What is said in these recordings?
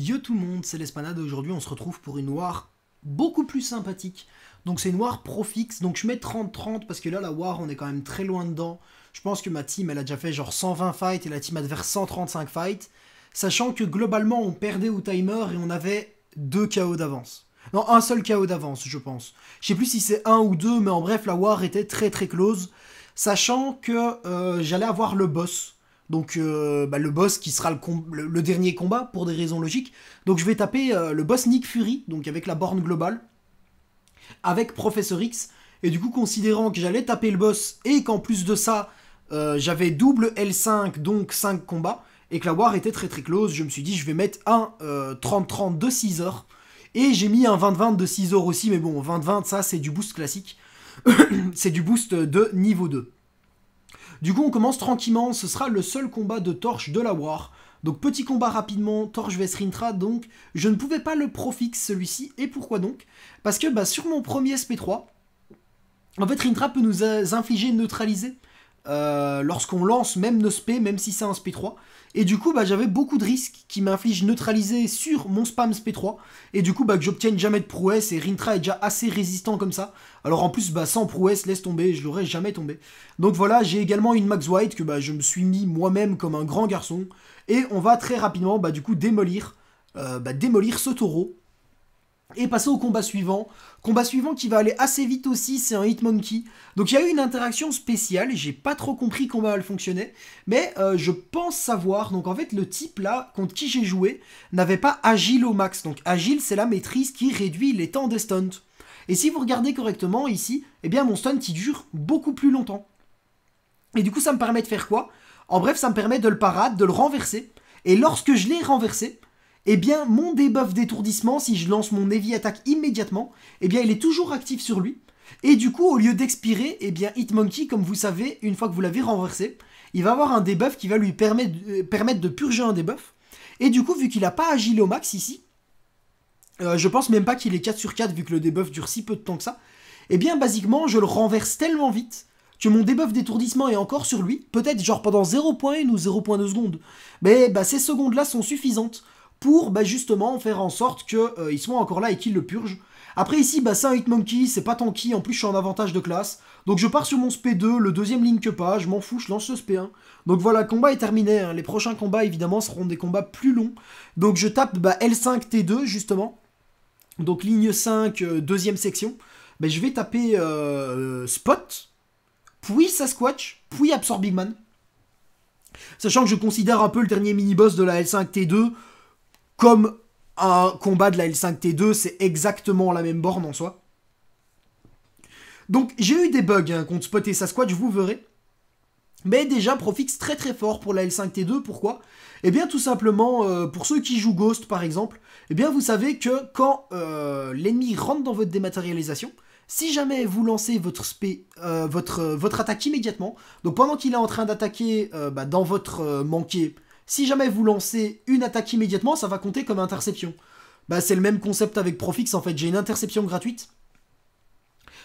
Yo tout le monde, c'est l'Espanade, aujourd'hui on se retrouve pour une war beaucoup plus sympathique. Donc c'est une war pro fixe, donc je mets 30-30 parce que là la war on est quand même très loin dedans. Je pense que ma team elle a déjà fait genre 120 fights et la team adverse 135 fights. Sachant que globalement on perdait au timer et on avait deux KO d'avance. Non, un seul KO d'avance je pense. Je sais plus si c'est un ou deux mais en bref la war était très très close. Sachant que euh, j'allais avoir le boss. Donc euh, bah, le boss qui sera le, dernier combat pour des raisons logiques. Donc je vais taper euh, le boss Nick Fury, donc avec la borne globale, avec Professeur X. Et du coup, considérant que j'allais taper le boss et qu'en plus de ça, euh, j'avais double L5, donc 5 combats, et que la war était très très close, je me suis dit je vais mettre un 30-30 de 6 heures. Et j'ai mis un 20-20 de 6 heures aussi, mais bon, 20-20, ça c'est du boost classique. c'est du boost de niveau 2. Du coup, on commence tranquillement. Ce sera le seul combat de torche de la War. Donc petit combat rapidement, Torche vs Rintra, donc je ne pouvais pas le profix celui-ci, et pourquoi donc Parce que bah, sur mon premier SP3, en fait Rintra peut nous euh, infliger neutraliser euh, lorsqu'on lance même nos SP, même si c'est un sp 3. Et du coup, bah, j'avais beaucoup de risques qui m'infligent neutraliser sur mon spam SP3. Et du coup, bah, que j'obtienne jamais de prouesse. Et Rintra est déjà assez résistant comme ça. Alors en plus, bah, sans prouesse, laisse tomber. Je l'aurais jamais tombé. Donc voilà, j'ai également une Max White que bah, je me suis mis moi-même comme un grand garçon. Et on va très rapidement, bah, du coup, démolir, euh, bah, démolir ce taureau et passer au combat suivant. Combat suivant qui va aller assez vite aussi, c'est un Hitmonkey. Donc il y a eu une interaction spéciale, j'ai pas trop compris comment elle fonctionnait, mais euh, je pense savoir. Donc en fait, le type là, contre qui j'ai joué, n'avait pas Agile au max. Donc Agile, c'est la maîtrise qui réduit les temps des stunts. Et si vous regardez correctement ici, eh bien mon stunt il dure beaucoup plus longtemps. Et du coup, ça me permet de faire quoi En bref, ça me permet de le parade, de le renverser. Et lorsque je l'ai renversé, eh bien mon debuff d'étourdissement, si je lance mon heavy attaque immédiatement, eh bien il est toujours actif sur lui. Et du coup, au lieu d'expirer, eh bien Monkey, comme vous savez, une fois que vous l'avez renversé, il va avoir un debuff qui va lui permettre, euh, de purger un debuff. Et du coup, vu qu'il n'a pas agi au max ici, euh, je pense même pas qu'il est 4 sur 4 vu que le debuff dure si peu de temps que ça, eh bien basiquement je le renverse tellement vite que mon debuff d'étourdissement est encore sur lui, peut-être genre pendant 0.1 ou 0.2 secondes. Mais bah, ces secondes-là sont suffisantes pour bah, justement faire en sorte qu'ils euh, soient encore là et qu'ils le purgent. Après ici, bah, c'est un Hitmonkey, c'est pas tanky, en plus je suis en avantage de classe. Donc je pars sur mon SP2, le deuxième link pas, je m'en fous, je lance le SP1. Donc voilà, combat est terminé, hein. les prochains combats évidemment seront des combats plus longs. Donc je tape bah, L5, T2 justement, donc ligne 5, euh, deuxième section. Bah, je vais taper euh, Spot, puis Sasquatch, puis Absorbing Man. Sachant que je considère un peu le dernier mini-boss de la L5T2 comme un combat de la L5T2, c'est exactement la même borne en soi. Donc j'ai eu des bugs hein, contre Spot et Sasquatch, vous verrez. Mais déjà, Profix très très fort pour la L5T2, pourquoi Eh bien tout simplement, euh, pour ceux qui jouent Ghost par exemple, eh bien vous savez que quand euh, l'ennemi rentre dans votre dématérialisation, si jamais vous lancez votre, euh, votre, votre attaque immédiatement, donc pendant qu'il est en train d'attaquer bah, dans votre manqué, si jamais vous lancez une attaque immédiatement, ça va compter comme interception. Bah, c'est le même concept avec Profix en fait, j'ai une interception gratuite.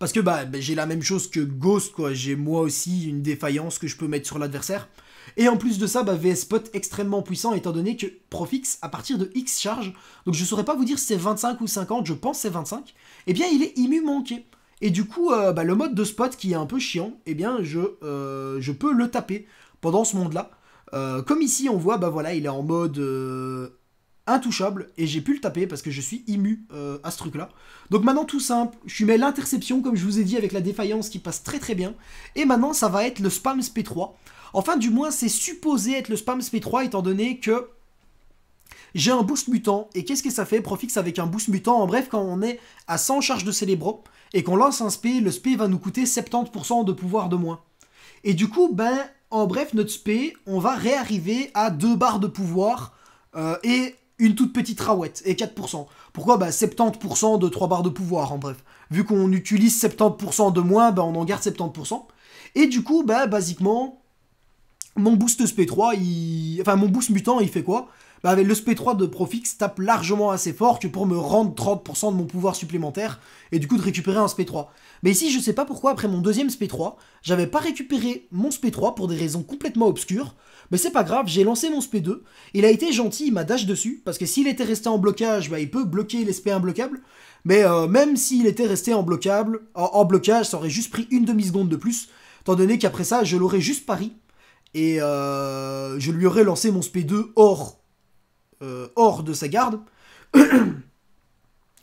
Parce que bah, bah j'ai la même chose que Ghost, quoi. J'ai moi aussi une défaillance que je peux mettre sur l'adversaire. Et en plus de ça, bah, Spot extrêmement puissant étant donné que Profix, à partir de X charge, donc je saurais pas vous dire si c'est 25 ou 50, je pense c'est 25, eh bien il est immu manqué. Et du coup, euh, bah, le mode de spot qui est un peu chiant, eh bien je, euh, je peux le taper pendant ce monde-là. Euh, comme ici, on voit, bah voilà, il est en mode euh, intouchable et j'ai pu le taper parce que je suis immu euh, à ce truc-là. Donc maintenant, tout simple, je mets l'interception, comme je vous ai dit, avec la défaillance qui passe très très bien. Et maintenant, ça va être le spam SP3. Enfin, du moins, c'est supposé être le spam SP3 étant donné que j'ai un boost mutant. Et qu'est-ce que ça fait Profix avec un boost mutant. En bref, quand on est à 100 charges de célébro et qu'on lance un SP, le SP va nous coûter 70% de pouvoir de moins. Et du coup, ben, en bref, notre SP, on va réarriver à deux barres de pouvoir euh, et une toute petite raouette, et 4%. Pourquoi bah, 70% de 3 barres de pouvoir en bref. Vu qu'on utilise 70% de moins, bah, on en garde 70%. Et du coup, bah, basiquement, mon boost SP3, il... enfin mon boost mutant, il fait quoi bah le SP3 de Profix tape largement assez fort que pour me rendre 30% de mon pouvoir supplémentaire et du coup de récupérer un SP3. Mais ici, je sais pas pourquoi, après mon deuxième SP3, j'avais pas récupéré mon SP3 pour des raisons complètement obscures, mais c'est pas grave, j'ai lancé mon SP2, il a été gentil, il m'a dash dessus, parce que s'il était resté en blocage, bah, il peut bloquer les SP imbloquables, mais euh, même s'il était resté en, blocable, en, blocage, ça aurait juste pris une demi-seconde de plus, étant donné qu'après ça, je l'aurais juste pari, et euh, je lui aurais lancé mon SP2 hors euh, hors de sa garde.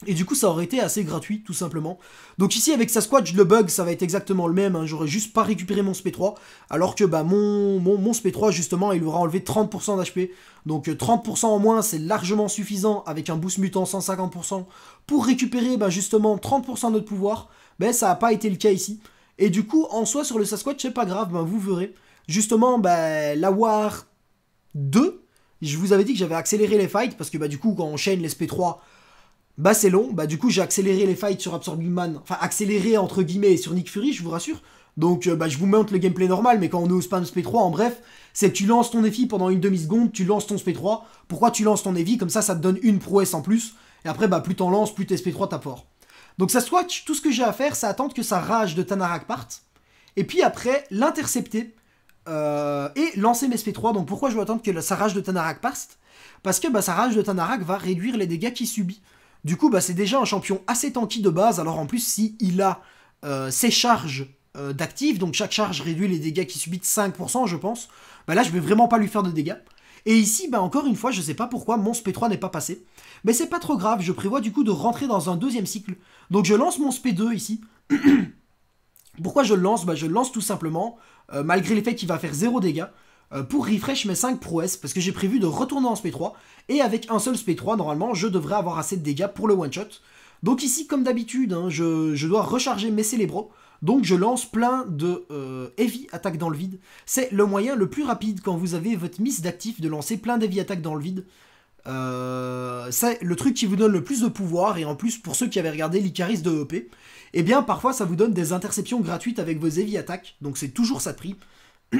Et du coup, ça aurait été assez gratuit, tout simplement. Donc ici, avec Sasquatch, le bug, ça va être exactement le même. Hein. J'aurais juste pas récupéré mon SP3, alors que bah, mon, mon, SP3, justement, il aura enlevé 30% d'HP. Donc 30% euh, en moins, c'est largement suffisant, avec un boost mutant 150%, pour récupérer bah, justement 30% de notre pouvoir. Mais ben, ça n'a pas été le cas ici. Et du coup, en soi, sur le Sasquatch, c'est pas grave, ben, vous verrez. Justement, bah, la War 2, je vous avais dit que j'avais accéléré les fights parce que bah, du coup, quand on chaîne les SP3, bah, c'est long. Bah, du coup, j'ai accéléré les fights sur Absorbing Man, enfin accéléré entre guillemets sur Nick Fury, je vous rassure. Donc, euh, bah, je vous montre le gameplay normal, mais quand on est au spam SP3, en bref, c'est tu lances ton défi pendant une demi-seconde, tu lances ton SP3. Pourquoi tu lances ton défi Comme ça, ça te donne une prouesse en plus. Et après, bah, plus t'en lances, plus tes SP3 t'as fort. Donc, ça swatch, tout ce que j'ai à faire, c'est attendre que sa rage de Tanarak parte. Et puis après, l'intercepter euh, et lancer mes SP3. Donc pourquoi je veux attendre que sa rage de Tanarak passe Parce que bah, sa rage de Tanarak va réduire les dégâts qu'il subit. Du coup, bah, c'est déjà un champion assez tanky de base. Alors en plus, si il a euh, ses charges euh, d'actifs, donc chaque charge réduit les dégâts qu'il subit de 5%, je pense, bah, là, je vais vraiment pas lui faire de dégâts. Et ici, bah, encore une fois, je sais pas pourquoi mon SP3 n'est pas passé. Mais c'est pas trop grave, je prévois du coup de rentrer dans un deuxième cycle. Donc je lance mon SP2 ici. Pourquoi je le lance bah, Je le lance tout simplement, euh, malgré l'effet qu'il va faire 0 dégâts, euh, pour refresh mes 5 prouesses, parce que j'ai prévu de retourner en SP3, et avec un seul SP3, normalement, je devrais avoir assez de dégâts pour le one-shot. Donc ici, comme d'habitude, hein, je, dois recharger mes Célébros. donc je lance plein de euh, heavy attaques dans le vide. C'est le moyen le plus rapide quand vous avez votre miss d'actif de lancer plein d'heavy attaque dans le vide. c'est le truc qui vous donne le plus de pouvoir, et en plus, pour ceux qui avaient regardé l'Icaris de EP, et eh bien parfois ça vous donne des interceptions gratuites avec vos heavy attaques, donc c'est toujours ça de prix.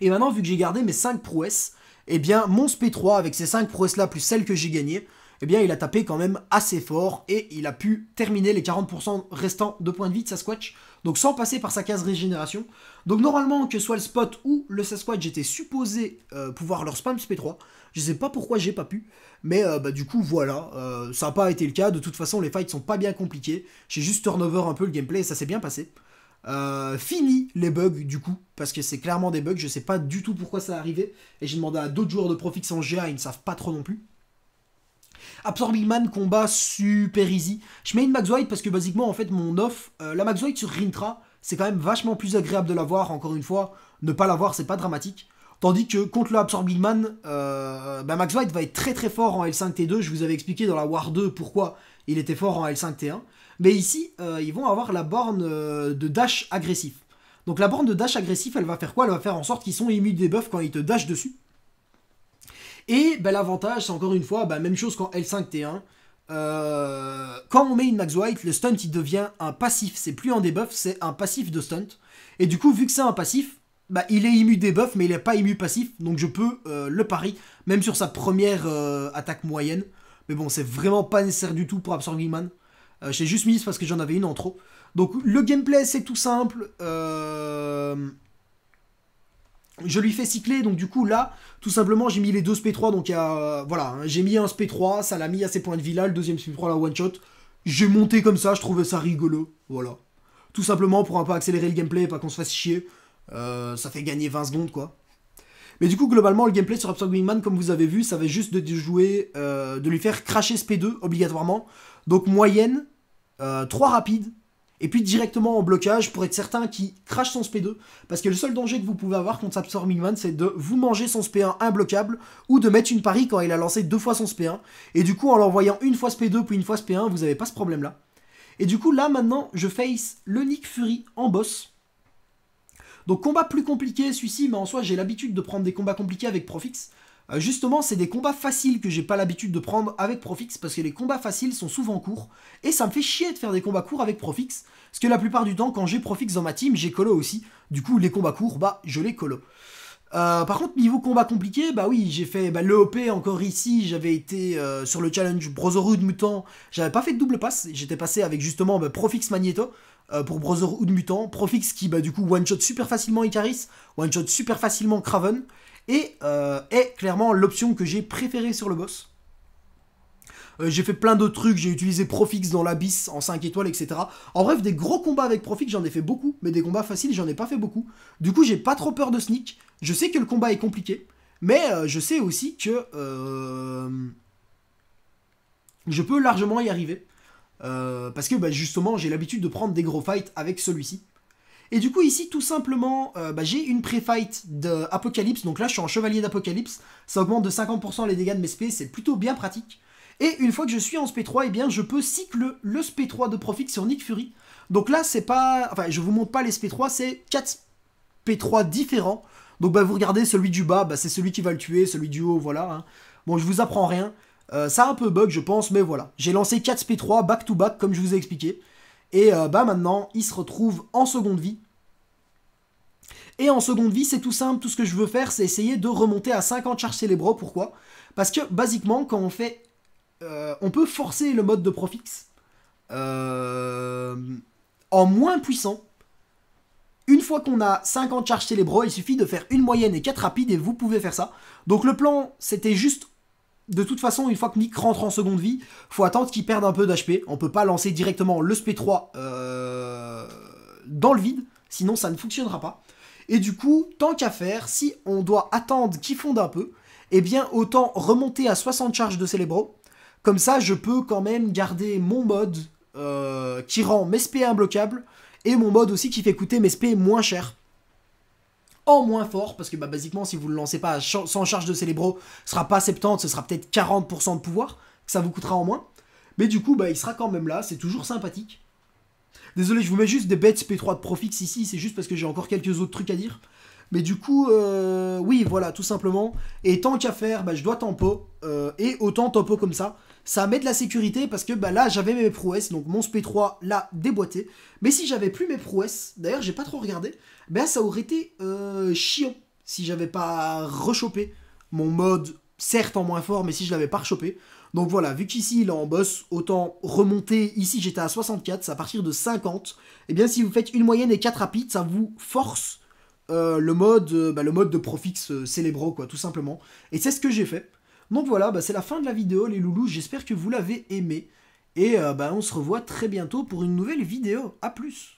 et maintenant, vu que j'ai gardé mes 5 prouesses, eh bien mon SP3 avec ces 5 prouesses là plus celles que j'ai gagnées, eh bien il a tapé quand même assez fort et il a pu terminer les 40% restants de points de vie de Sasquatch, donc sans passer par sa case régénération. Donc normalement, que soit le spot ou le Sasquatch, j'étais supposé euh, pouvoir leur spam SP3, je sais pas pourquoi j'ai pas pu, mais euh, bah, du coup voilà, euh, ça n'a pas été le cas. De toute façon, les fights sont pas bien compliqués. J'ai juste turnover un peu le gameplay et ça s'est bien passé. Euh, fini les bugs du coup, parce que c'est clairement des bugs, je sais pas du tout pourquoi ça arrivait, et j'ai demandé à d'autres joueurs de Profix en GA, ils ne savent pas trop non plus. Absorbing Man combat super easy. Je mets une Max White parce que basiquement en fait mon off, la Max White sur Rintra, c'est quand même vachement plus agréable de l'avoir, encore une fois, ne pas l'avoir c'est pas dramatique. Tandis que contre le Absorbing euh, bah, Max White va être très très fort en L5-T2. Je vous avais expliqué dans la War 2 pourquoi il était fort en L5-T1. Mais ici, euh, ils vont avoir la borne euh, de dash agressif. Donc la borne de dash agressif, elle va faire quoi Elle va faire en sorte qu'ils sont immunes des buffs quand ils te dashent dessus. Et bah, l'avantage, c'est encore une fois, bah, même chose qu'en L5-T1. Euh, quand on met une Max White, le stunt il devient un passif. C'est plus un debuff, c'est un passif de stunt. Et du coup, vu que c'est un passif, bah, il est immu debuff, mais il n'est pas immu passif, donc je peux euh, le pari, même sur sa première euh, attaque moyenne. Mais bon, c'est vraiment pas nécessaire du tout pour Absorbing Man. Euh, j'ai juste mis parce que j'en avais une en trop. Donc le gameplay, c'est tout simple. Je lui fais cycler, donc du coup là, tout simplement, j'ai mis les deux SP3, donc il y a, voilà, hein, j'ai mis un SP3, ça l'a mis à ses points de vie là, le deuxième SP3 la one shot. J'ai monté comme ça, je trouvais ça rigolo, voilà. Tout simplement pour un peu accélérer le gameplay pas qu'on se fasse chier. Euh, ça fait gagner 20 secondes, quoi. Mais du coup, globalement, le gameplay sur Absorbing Man comme vous avez vu, ça va juste de jouer, euh, de lui faire cracher ce P2 obligatoirement. Donc moyenne, 3 euh, rapides, et puis directement en blocage pour être certain qu'il crache son SP2. Parce que le seul danger que vous pouvez avoir contre Absorbing Man, c'est de vous manger son SP1 imbloquable ou de mettre une pari quand il a lancé deux fois son SP1. Et du coup, en l'envoyant une fois p 2 puis une fois p 1 vous avez pas ce problème-là. Et du coup, là maintenant, je face le Nick Fury en boss. Donc combat plus compliqué, celui-ci, mais en soi j'ai l'habitude de prendre des combats compliqués avec Profix. Euh, justement, c'est des combats faciles que j'ai pas l'habitude de prendre avec Profix parce que les combats faciles sont souvent courts et ça me fait chier de faire des combats courts avec Profix parce que la plupart du temps, quand j'ai Profix dans ma team, j'ai Colo aussi. Du coup, les combats courts, bah je les Colo. Euh, par contre, niveau combat compliqué, bah oui, j'ai fait bah, l'EOP encore ici. J'avais été euh, sur le challenge Brotherhood Mutant. J'avais pas fait de double passe. J'étais passé avec justement bah, Profix Magneto. Euh, Browser ou de Mutant, Profix qui bah, du coup one-shot super facilement Icaris, one-shot super facilement Craven, et euh, est clairement l'option que j'ai préférée sur le boss. Euh, j'ai fait plein d'autres trucs, j'ai utilisé Profix dans l'Abyss en 5 étoiles, etc. En bref, des gros combats avec Profix, j'en ai fait beaucoup, mais des combats faciles, j'en ai pas fait beaucoup. Du coup, j'ai pas trop peur de Sneak. Je sais que le combat est compliqué, mais je sais aussi que je peux largement y arriver. Euh, parce que bah, justement, j'ai l'habitude de prendre des gros fights avec celui-ci. Et du coup, ici, tout simplement, euh, bah, j'ai une pré-fight d'Apocalypse. Donc là, je suis en chevalier d'Apocalypse. Ça augmente de 50% les dégâts de mes spés. C'est plutôt bien pratique. Et une fois que je suis en SP3, eh bien, je peux cycle le SP3 de Profit sur Nick Fury. Donc là, c'est pas... je vous montre pas les SP3, c'est 4 SP3 différents. Donc bah, vous regardez, celui du bas, c'est celui qui va le tuer, celui du haut, voilà. Hein. Bon, je vous apprends rien. Euh, ça a un peu bug, je pense, mais voilà. J'ai lancé 4 SP3 back-to-back, comme je vous ai expliqué. Et euh, bah maintenant, il se retrouve en seconde vie. Et en seconde vie, c'est tout simple. Tout ce que je veux faire, c'est essayer de remonter à 50 charges bras Pourquoi Parce que, basiquement, quand on fait... Euh, on peut forcer le mode de profix en moins puissant. Une fois qu'on a 50 charges bras il suffit de faire une moyenne et 4 rapides et vous pouvez faire ça. Donc le plan, c'était juste de toute façon, une fois que Nick rentre en seconde vie, faut attendre qu'il perde un peu d'HP. On peut pas lancer directement le SP3 euh, dans le vide, sinon ça ne fonctionnera pas. Et du coup, tant qu'à faire, si on doit attendre qu'il fonde un peu, eh bien autant remonter à 60 charges de Célébro. Comme ça, je peux quand même garder mon mode euh, qui rend mes SP imbloquables et mon mode aussi qui fait coûter mes SP moins cher en moins fort, parce que bah, basiquement, si vous le lancez pas sans charge de célébro, ce sera pas 70, ce sera peut-être 40% de pouvoir, que ça vous coûtera en moins. Mais du coup, bah, il sera quand même là, c'est toujours sympathique. Désolé, je vous mets juste des bêtes P3 de profix ici, c'est juste parce que j'ai encore quelques autres trucs à dire. Mais du coup, euh, oui, voilà, tout simplement. Et tant qu'à faire, bah, je dois tempo. Euh, et autant tempo comme ça ça met de la sécurité parce que bah, là j'avais mes prouesses, donc mon SP3 l'a déboîté. Mais si j'avais plus mes prouesses, d'ailleurs j'ai pas trop regardé, bah, ça aurait été euh, chiant si j'avais pas rechopé mon mode, certes en moins fort, mais si je l'avais pas rechopé. Donc voilà, vu qu'ici il en boss, autant remonter. Ici j'étais à 64, c'est à partir de 50. Et eh bien si vous faites une moyenne et 4 rapides, ça vous force euh, le, mode, euh, bah, le mode de profix célébro, quoi, tout simplement. Et c'est ce que j'ai fait. Donc voilà, bah, c'est la fin de la vidéo les loulous, j'espère que vous l'avez aimé. Et euh, bah, on se revoit très bientôt pour une nouvelle vidéo. A plus